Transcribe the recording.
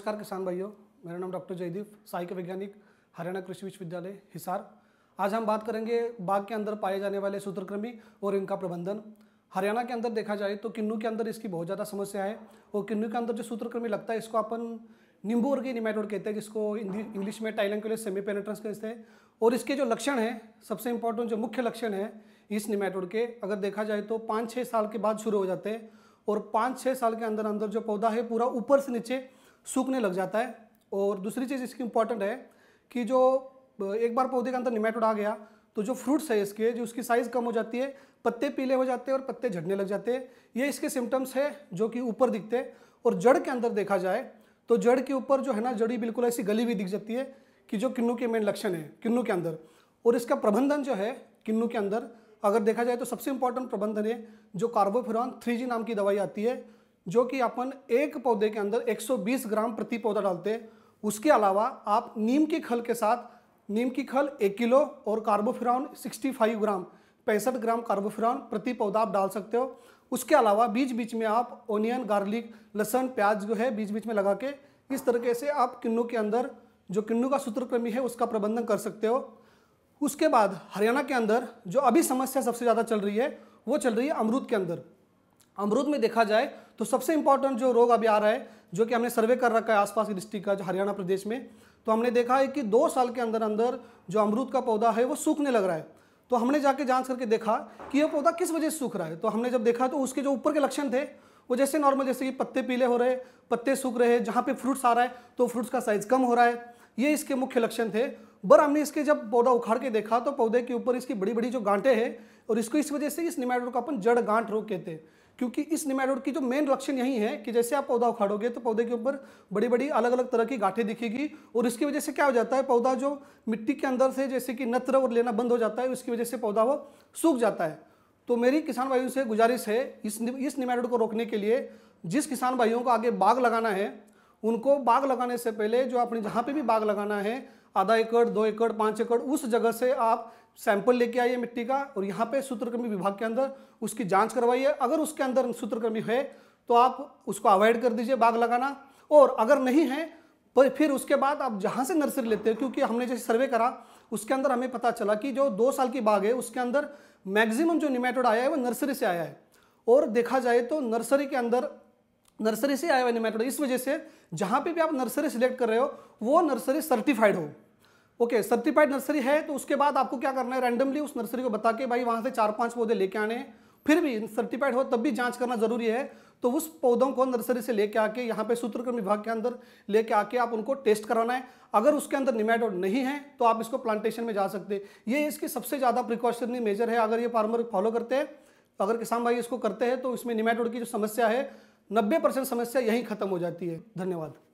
नमस्कार किसान भाइयों मेरा नाम डॉक्टर जयदीप सहायक वैज्ञानिक हरियाणा कृषि विश्वविद्यालय हिसार आज हम बात करेंगे बाग के अंदर पाए जाने वाले सूत्रकृमि और इनका प्रबंधन हरियाणा के अंदर देखा जाए तो किन्नू के अंदर इसकी बहुत ज़्यादा समस्या है और किन्नू के अंदर जो सूत्रकृमि लगता है इसको अपन नींबू और निमेटोड कहते हैं जिसको इंग्लिश में लिए सेमी पेनेट्रेंस कहते हैं और इसके जो लक्षण हैं सबसे इंपॉर्टेंट जो मुख्य लक्षण है इस निमेटोड के अगर देखा जाए तो पाँच छः साल के बाद शुरू हो जाते हैं और पाँच छः साल के अंदर अंदर जो पौधा है पूरा ऊपर से नीचे सूखने लग जाता है और दूसरी चीज़ इसकी इंपॉर्टेंट है कि जो एक बार पौधे के अंदर निमेटोड आ गया तो जो फ्रूट्स है इसके जो उसकी साइज़ कम हो जाती है पत्ते पीले हो जाते हैं और पत्ते झड़ने लग जाते हैं ये इसके सिम्टम्स है जो कि ऊपर दिखते हैं और जड़ के अंदर देखा जाए तो जड़ के ऊपर जो है ना जड़ी बिल्कुल ऐसी गली हुई दिख जाती है कि जो किन्नू के मेन लक्षण है किन्नू के अंदर और इसका प्रबंधन जो है किन्नू के अंदर अगर देखा जाए तो सबसे इंपॉर्टेंट प्रबंधन है जो कार्बोफिरॉन थ्री नाम की दवाई आती है जो कि अपन एक पौधे के अंदर 120 ग्राम प्रति पौधा डालते हैं उसके अलावा आप नीम के खल के साथ नीम की खल एक किलो और कार्बोफ्राउन 65 ग्राम पैंसठ ग्राम कार्बोफ्राउन प्रति पौधा आप डाल सकते हो उसके अलावा बीच बीच में आप ओनियन गार्लिक लहसन प्याज जो है बीच बीच में लगा के इस तरीके से आप किन्नू के अंदर जो किन्नू का सूत्रक्रमी है उसका प्रबंधन कर सकते हो उसके बाद हरियाणा के अंदर जो अभी समस्या सबसे ज़्यादा चल रही है वो चल रही है अमरूद के अंदर अमरूद में देखा जाए तो सबसे इंपॉर्टेंट जो रोग अभी आ रहा है जो कि हमने सर्वे कर रखा है आसपास के डिस्ट्रिक्ट का जो हरियाणा प्रदेश में तो हमने देखा है कि दो साल के अंदर अंदर जो अमरूद का पौधा है वो सूखने लग रहा है तो हमने जाके जांच करके देखा कि यह पौधा किस वजह से सूख रहा है तो हमने जब देखा तो उसके जो ऊपर के लक्षण थे वो जैसे नॉर्मल जैसे कि पत्ते पीले हो रहे पत्ते सूख रहे हैं जहाँ पे फ्रूट्स आ रहा है तो फ्रूट्स का साइज कम हो रहा है ये इसके मुख्य लक्षण थे बर हमने इसके जब पौधा उखाड़ के देखा तो पौधे के ऊपर इसकी बड़ी बड़ी जो गांठे हैं और इसको इस वजह से इस निमाइडोड को अपन जड़ गांठ रोग कहते हैं क्योंकि इस निमेटोड की जो मेन लक्षण यही है कि जैसे आप पौधा उखाड़ोगे तो पौधे के ऊपर बड़ी बड़ी अलग अलग तरह की गांठें दिखेगी और इसकी वजह से क्या हो जाता है पौधा जो मिट्टी के अंदर से जैसे कि नत्र और लेना बंद हो जाता है उसकी वजह से पौधा वो सूख जाता है तो मेरी किसान भाइयों से गुजारिश है इस इस निमेटोड को रोकने के लिए जिस किसान भाइयों को आगे बाग लगाना है उनको बाग लगाने से पहले जो आपने जहाँ पर भी बाग लगाना है आधा एकड़ दो एकड़ पाँच एकड़ उस जगह से आप सैंपल लेके आइए मिट्टी का और यहाँ पे सूत्रकर्मी विभाग के अंदर उसकी जांच करवाइए अगर उसके अंदर सूत्रकर्मी है तो आप उसको अवॉइड कर दीजिए बाग लगाना और अगर नहीं है पर फिर उसके बाद आप जहाँ से नर्सरी लेते हो क्योंकि हमने जैसे सर्वे करा उसके अंदर हमें पता चला कि जो दो साल की बाग है उसके अंदर मैक्सिमम जो निमेटोड आया है वो नर्सरी से आया है और देखा जाए तो नर्सरी के अंदर नर्सरी से आया हुआ निमेटोड इस वजह से जहाँ पे भी आप नर्सरी सिलेक्ट कर रहे हो वो नर्सरी सर्टिफाइड हो ओके सर्टिफाइड नर्सरी है तो उसके बाद आपको क्या करना है रैंडमली उस नर्सरी को बता के भाई वहाँ से चार पाँच पौधे लेके आने फिर भी सर्टिफाइड हो तब भी जांच करना जरूरी है तो उस पौधों को नर्सरी से लेके आके यहाँ पे सूत्रकर्म विभाग के अंदर लेके आके आप उनको टेस्ट कराना है अगर उसके अंदर निमेटोड नहीं है तो आप इसको प्लांटेशन में जा सकते ये इसकी सबसे ज़्यादा प्रिकॉशनरी मेजर है अगर ये फार्मर फॉलो करते हैं अगर किसान भाई इसको करते हैं तो इसमें निमेटोड की जो समस्या है नब्बे परसेंट समस्या यहीं खत्म हो जाती है धन्यवाद